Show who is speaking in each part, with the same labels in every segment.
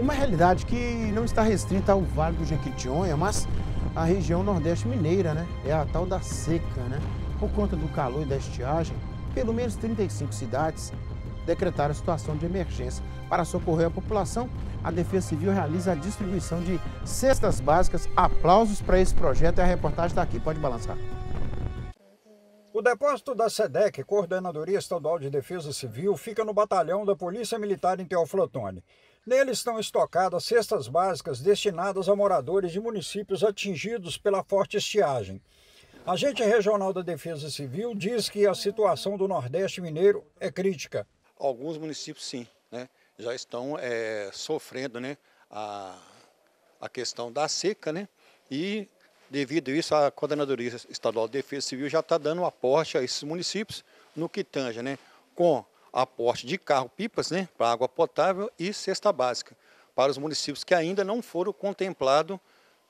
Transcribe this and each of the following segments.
Speaker 1: Uma realidade que não está restrita ao Vale do Jequitinhonha, mas à região nordeste mineira, né? É a tal da seca, né? Por conta do calor e da estiagem, pelo menos 35 cidades decretaram situação de emergência. Para socorrer a população, a Defesa Civil realiza a distribuição de cestas básicas. Aplausos para esse projeto e a reportagem está aqui. Pode balançar.
Speaker 2: O depósito da SEDEC, Coordenadoria Estadual de Defesa Civil, fica no batalhão da Polícia Militar em Teoflotone. Nele estão estocadas cestas básicas destinadas a moradores de municípios atingidos pela forte
Speaker 1: estiagem.
Speaker 2: A Agente Regional da Defesa Civil diz que a situação do Nordeste Mineiro é crítica.
Speaker 1: Alguns municípios, sim, né, já estão é, sofrendo né, a, a questão da seca, né, e devido a isso a Coordenadoria Estadual de Defesa Civil já está dando um aporte a esses municípios no que tange, né, com aporte de carro-pipas né, para água potável e cesta básica para os municípios que ainda não foram contemplados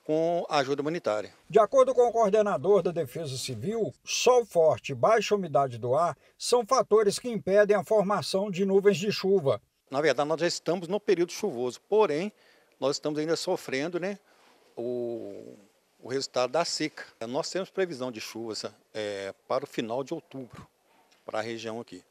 Speaker 1: com ajuda humanitária. De acordo
Speaker 2: com o coordenador da Defesa Civil, sol forte e baixa umidade do ar são fatores que impedem a formação de nuvens de chuva.
Speaker 1: Na verdade, nós já estamos no período chuvoso, porém, nós estamos ainda sofrendo né, o, o resultado da seca. Nós temos previsão de chuvas é, para o final de outubro, para a região aqui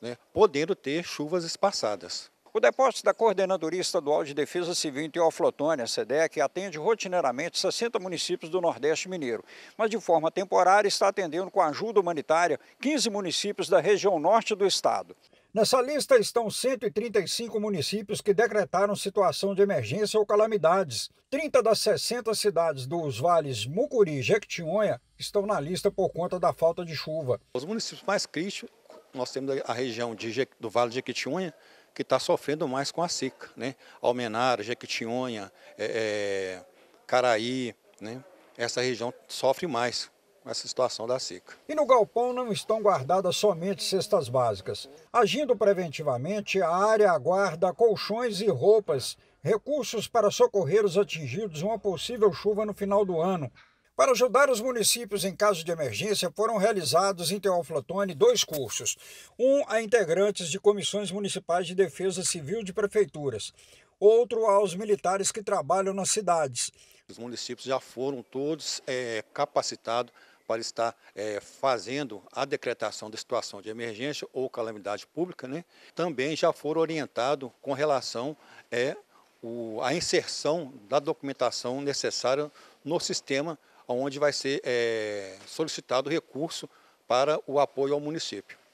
Speaker 1: né, podendo ter chuvas espaçadas. O depósito da Coordenadoria Estadual de
Speaker 2: Defesa Civil em Teoflotônia, SEDEC, atende rotineiramente 60 municípios do Nordeste Mineiro, mas de forma temporária está atendendo com ajuda humanitária 15 municípios da região norte do estado. Nessa lista estão 135 municípios que decretaram situação de emergência ou calamidades. 30 das 60 cidades dos vales Mucuri e Jequitinhonha estão na lista por conta da falta de chuva.
Speaker 1: Os municípios mais críticos nós temos a região de, do Vale de Jequitinhonha, que está sofrendo mais com a seca. Né? Almenara, Jequitinhonha, é, é, Caraí, né? essa região sofre mais com essa situação da seca.
Speaker 2: E no galpão não estão guardadas somente cestas básicas. Agindo preventivamente, a área aguarda colchões e roupas, recursos para socorrer os atingidos uma possível chuva no final do ano. Para ajudar os municípios em caso de emergência, foram realizados em Teoflotone dois cursos. Um a integrantes de comissões municipais de defesa civil de prefeituras, outro
Speaker 1: aos militares
Speaker 2: que trabalham nas cidades.
Speaker 1: Os municípios já foram todos é, capacitados para estar é, fazendo a decretação da situação de emergência ou calamidade pública, né? também já foram orientados com relação é, a inserção da documentação necessária no sistema onde vai ser é, solicitado recurso para o apoio ao município.